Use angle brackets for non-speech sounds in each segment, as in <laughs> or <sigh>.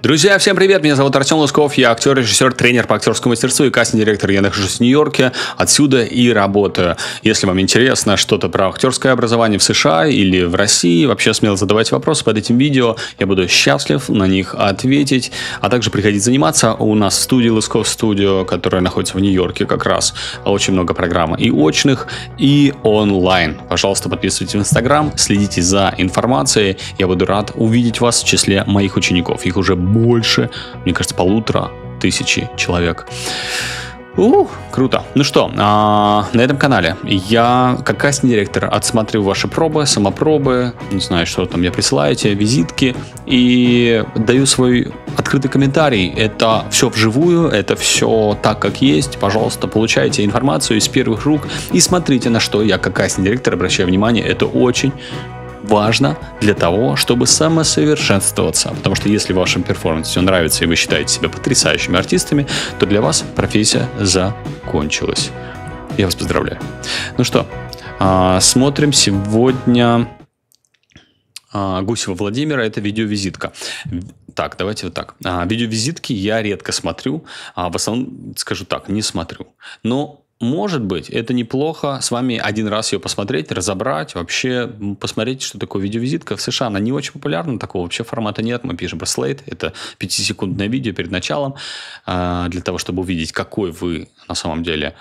Друзья, всем привет! Меня зовут Артем Лусков, я актер, режиссер, тренер по актерскому мастерству и кастинг-директор. Я нахожусь в Нью-Йорке, отсюда и работаю. Если вам интересно что-то про актерское образование в США или в России, вообще смело задавайте вопросы под этим видео. Я буду счастлив на них ответить. А также приходить заниматься у нас в студии Лусков Студио, которая находится в Нью-Йорке как раз. Очень много программ и очных, и онлайн. Пожалуйста, подписывайтесь в Инстаграм, следите за информацией. Я буду рад увидеть вас в числе моих учеников. Их уже больше, мне кажется, полутора тысячи человек. Ух, круто. Ну что, а, на этом канале я, как кастинг-директор, отсматриваю ваши пробы, самопробы, не знаю, что там мне присылаете, визитки, и даю свой открытый комментарий. Это все вживую, это все так, как есть. Пожалуйста, получайте информацию из первых рук и смотрите, на что я, как кастинг-директор, обращаю внимание. Это очень важно для того, чтобы самосовершенствоваться. Потому что если в вашем перформансе все нравится и вы считаете себя потрясающими артистами, то для вас профессия закончилась. Я вас поздравляю. Ну что, а, смотрим сегодня а, Гусева Владимира это видеовизитка. Так, давайте вот так. А, видеовизитки я редко смотрю, в основном скажу так, не смотрю. Но может быть, это неплохо с вами один раз ее посмотреть, разобрать, вообще посмотреть, что такое видеовизитка в США. Она не очень популярна, такого вообще формата нет. Мы пишем браслет, это 5-секундное видео перед началом, а, для того, чтобы увидеть, какой вы на самом деле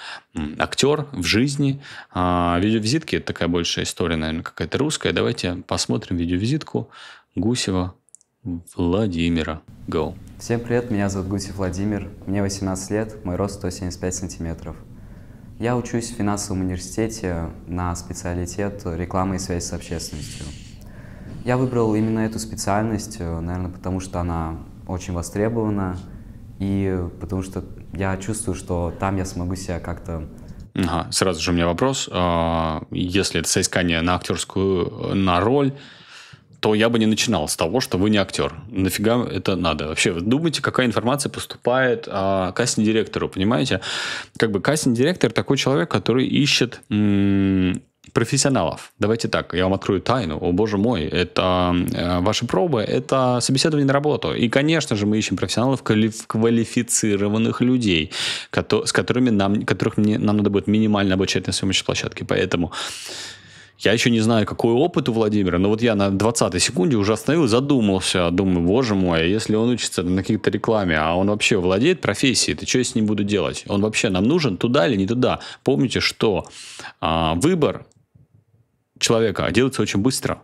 актер в жизни. А, видеовизитки – это такая большая история, наверное, какая-то русская. Давайте посмотрим видеовизитку Гусева Владимира. Go. Всем привет, меня зовут Гусев Владимир, мне 18 лет, мой рост 175 сантиметров. Я учусь в финансовом университете на специалитет рекламы и связь с общественностью. Я выбрал именно эту специальность, э, наверное, потому что она очень востребована, и потому что я чувствую, что там я смогу себя как-то Ага, сразу же у меня вопрос. А, если это соискание на актерскую, э, на роль, то я бы не начинал с того, что вы не актер. Нафига это надо? Вообще, вы думаете, какая информация поступает а, кастинг-директору, понимаете? Как бы кастинг-директор такой человек, который ищет профессионалов. Давайте так, я вам открою тайну. О, боже мой, это э, ваши пробы, это собеседование на работу. И, конечно же, мы ищем профессионалов, квалифицированных людей, кото- с которыми нам, которых мне, нам надо будет минимально обучать на съемочной площадке. Поэтому я еще не знаю, какой опыт у Владимира, но вот я на 20 секунде уже остановил, задумался, думаю, боже мой, а если он учится на каких-то рекламе, а он вообще владеет профессией, то что я с ним буду делать? Он вообще нам нужен туда или не туда? Помните, что а, выбор человека делается очень быстро.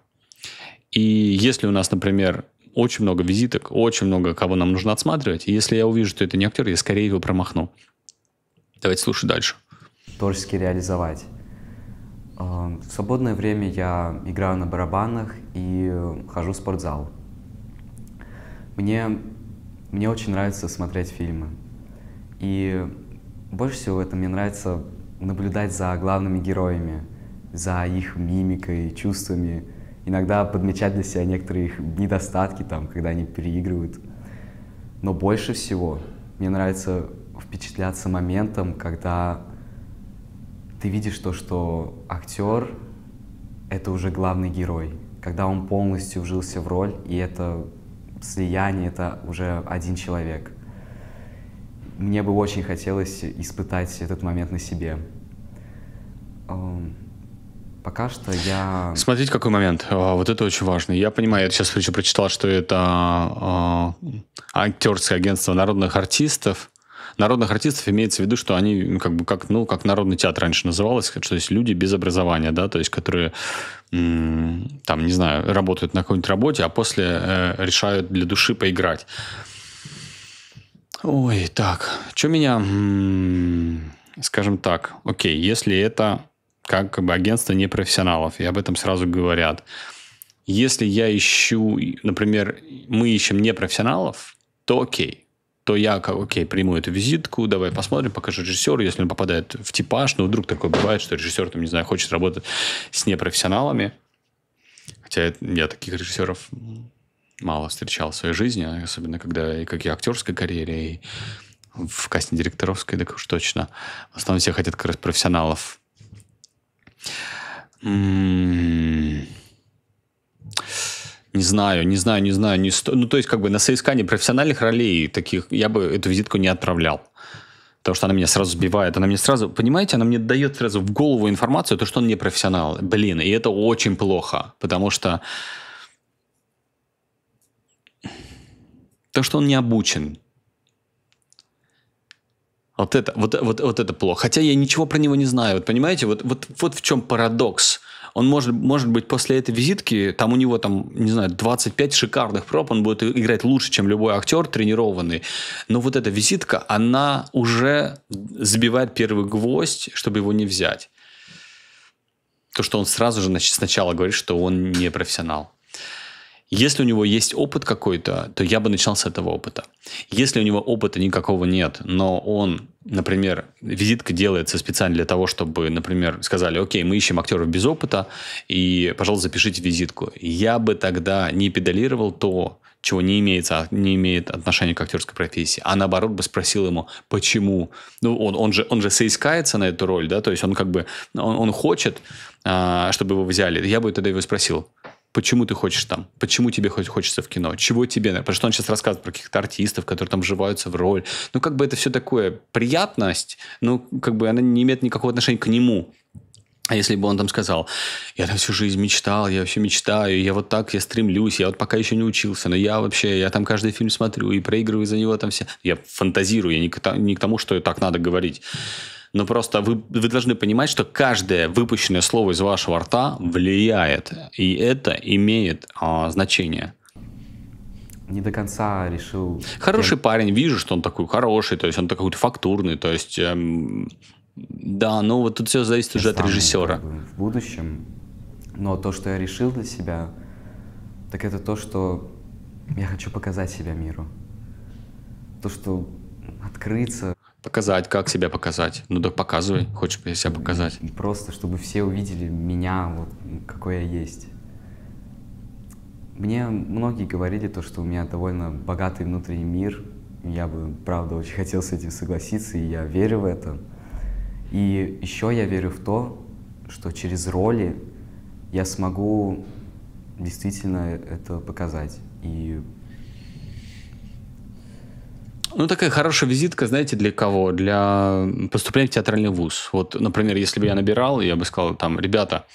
И если у нас, например, очень много визиток, очень много кого нам нужно отсматривать, и если я увижу, что это не актер, я скорее его промахну. Давайте слушать дальше. Творчески реализовать Эм, в свободное время я играю на барабанах и хожу в спортзал. Мне, мне очень нравится смотреть фильмы. И больше всего это мне нравится наблюдать за главными героями, за их мимикой, чувствами, иногда подмечать для себя некоторые их недостатки, там, когда они переигрывают. Но больше всего мне нравится впечатляться моментом, когда ты видишь то, что актер — это уже главный герой, когда он полностью вжился в роль, и это слияние, это уже один человек. Мне бы очень хотелось испытать этот момент на себе. Эм, пока что я... Смотрите, какой момент. Э, вот это очень важно. Я понимаю, я сейчас еще прочитал, что это э, актерское агентство народных артистов народных артистов имеется в виду, что они ну, как бы как, ну, как народный театр раньше называлось, то есть люди без образования, да, то есть которые там, не знаю, работают на какой-нибудь работе, а после э, решают для души поиграть. Ой, так, что меня, скажем так, окей, если это как, как бы агентство непрофессионалов, и об этом сразу говорят. Если я ищу, например, мы ищем непрофессионалов, то окей, то я, окей, приму эту визитку, давай посмотрим, покажу режиссеру, если он попадает в типаж, но ну, вдруг такое бывает, что режиссер, там, не знаю, хочет работать с непрофессионалами, хотя я таких режиссеров мало встречал в своей жизни, особенно когда и как я актерской карьере, и в касте директоровской, так уж точно. В основном все хотят как раз профессионалов. М -м -м. Не знаю, не знаю, не знаю. Не сто... Ну, то есть, как бы на соискание профессиональных ролей таких я бы эту визитку не отправлял. Потому что она меня сразу сбивает, она мне сразу, понимаете, она мне дает сразу в голову информацию, то, что он не профессионал. Блин, и это очень плохо, потому что то, что он не обучен, вот это, вот, вот, вот это плохо. Хотя я ничего про него не знаю. Вот понимаете, вот, вот, вот в чем парадокс – он может, может быть, после этой визитки, там у него, там, не знаю, 25 шикарных проб, он будет играть лучше, чем любой актер тренированный. Но вот эта визитка, она уже забивает первый гвоздь, чтобы его не взять. То, что он сразу же значит, сначала говорит, что он не профессионал. Если у него есть опыт какой-то, то я бы начал с этого опыта. Если у него опыта никакого нет, но он, например, визитка делается специально для того, чтобы, например, сказали, окей, мы ищем актеров без опыта, и, пожалуйста, запишите визитку. Я бы тогда не педалировал то, чего не, имеется, не имеет отношения к актерской профессии, а наоборот бы спросил ему, почему. Ну, он, он, же, он же соискается на эту роль, да, то есть он как бы, он, он хочет, а, чтобы его взяли. Я бы тогда его спросил, почему ты хочешь там, почему тебе хоть хочется в кино, чего тебе, потому что он сейчас рассказывает про каких-то артистов, которые там вживаются в роль. Ну, как бы это все такое приятность, Ну как бы она не имеет никакого отношения к нему. А если бы он там сказал, я там всю жизнь мечтал, я вообще мечтаю, я вот так, я стремлюсь, я вот пока еще не учился, но я вообще, я там каждый фильм смотрю и проигрываю за него там все. Я фантазирую, я не к, не к тому, что так надо говорить но просто вы, вы должны понимать, что каждое выпущенное слово из вашего рта влияет, и это имеет а, значение не до конца решил. Хороший парень, вижу, что он такой хороший, то есть он такой фактурный, то есть эм, да, ну вот тут все зависит я уже от режиссера. Как бы, в будущем, но то, что я решил для себя, так это то, что я хочу показать себя миру, то, что открыться. Показать, как себя показать? Ну так показывай, хочешь себя показать. Просто, чтобы все увидели меня, вот какой я есть. Мне многие говорили то, что у меня довольно богатый внутренний мир. Я бы, правда, очень <laughs> хотел с этим согласиться, и я верю в это. И еще я верю в то, что через роли я смогу действительно это показать. И ну, такая хорошая визитка, знаете, для кого? Для поступления в театральный вуз. Вот, например, если бы я набирал, я бы сказал там, ребята,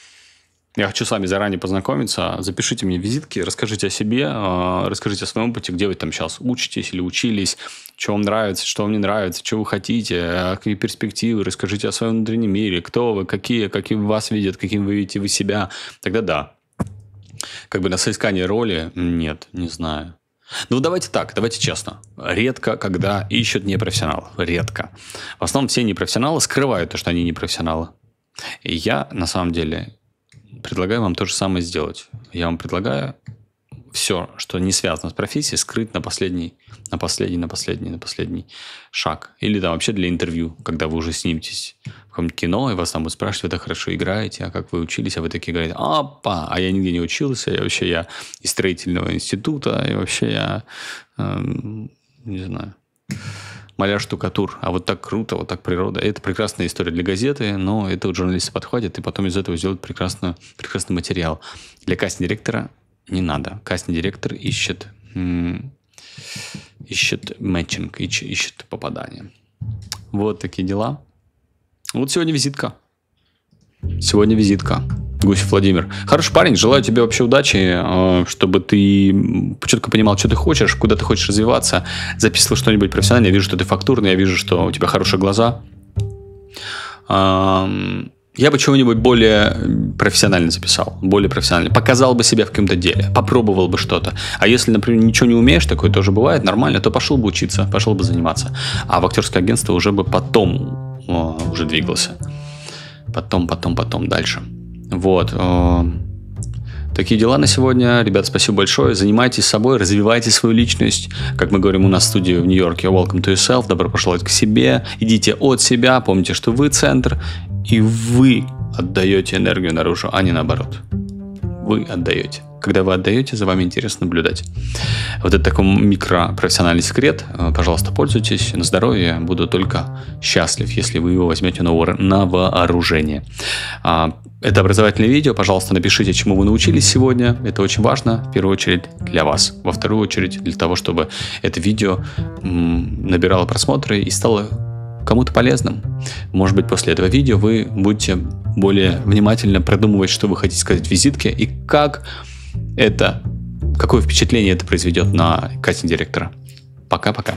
я хочу с вами заранее познакомиться. Запишите мне визитки, расскажите о себе, а, расскажите о своем опыте, где вы там сейчас учитесь или учились, что вам нравится, что вам не нравится, что вы хотите, а, какие перспективы, расскажите о своем внутреннем мире, кто вы, какие, каким вас видят, каким вы видите вы себя. Тогда да. Как бы на соискание роли нет, не знаю. Ну, давайте так, давайте честно. Редко, когда ищут непрофессионалов. Редко. В основном все непрофессионалы скрывают то, что они непрофессионалы. И я, на самом деле, предлагаю вам то же самое сделать. Я вам предлагаю все, что не связано с профессией, скрыть на последний, на последний, на последний, на последний шаг. Или там вообще для интервью, когда вы уже сниметесь в каком-нибудь кино, и вас там будут спрашивать, вы так хорошо играете, а как вы учились, а вы такие говорите, апа, а я нигде не учился, я вообще я из строительного института, и вообще я, эм, не знаю, маляр штукатур, а вот так круто, вот так природа. Это прекрасная история для газеты, но это вот журналисты подходят и потом из этого сделают прекрасно, прекрасный материал. Для касс-директора не надо. Кастный директор ищет, ищет мэтчинг, ищет, попадание. Вот такие дела. Вот сегодня визитка. Сегодня визитка. Гусь Владимир. Хороший парень, желаю тебе вообще удачи, э, чтобы ты четко понимал, что ты хочешь, куда ты хочешь развиваться, записывал что-нибудь профессиональное. Я вижу, что ты фактурный, я вижу, что у тебя хорошие глаза. Я бы чего-нибудь более профессионально записал, более профессионально. Показал бы себя в каком-то деле, попробовал бы что-то. А если, например, ничего не умеешь, такое тоже бывает, нормально, то пошел бы учиться, пошел бы заниматься. А в актерское агентство уже бы потом о, а, уже двигался. Потом, потом, потом, дальше. Вот. О, э, такие дела на сегодня. Ребят, спасибо большое. Занимайтесь собой, развивайте свою личность. Как мы говорим у нас в студии в Нью-Йорке, welcome to yourself, добро пожаловать к себе. Идите от себя, помните, что вы центр, и вы отдаете энергию наружу, а не наоборот. Вы отдаете. Когда вы отдаете, за вами интересно наблюдать. Вот это такой микропрофессиональный секрет. Э, пожалуйста, пользуйтесь на здоровье. Буду только счастлив, если вы его возьмете на вооружение. А, это образовательное видео. Пожалуйста, напишите, чему вы научились сегодня. Это очень важно, в первую очередь, для вас. Во вторую очередь, для того, чтобы это видео набирало просмотры и стало кому-то полезным. Может быть, после этого видео вы будете более внимательно продумывать, что вы хотите сказать в визитке и как это, какое впечатление это произведет на кастинг-директора. Пока-пока.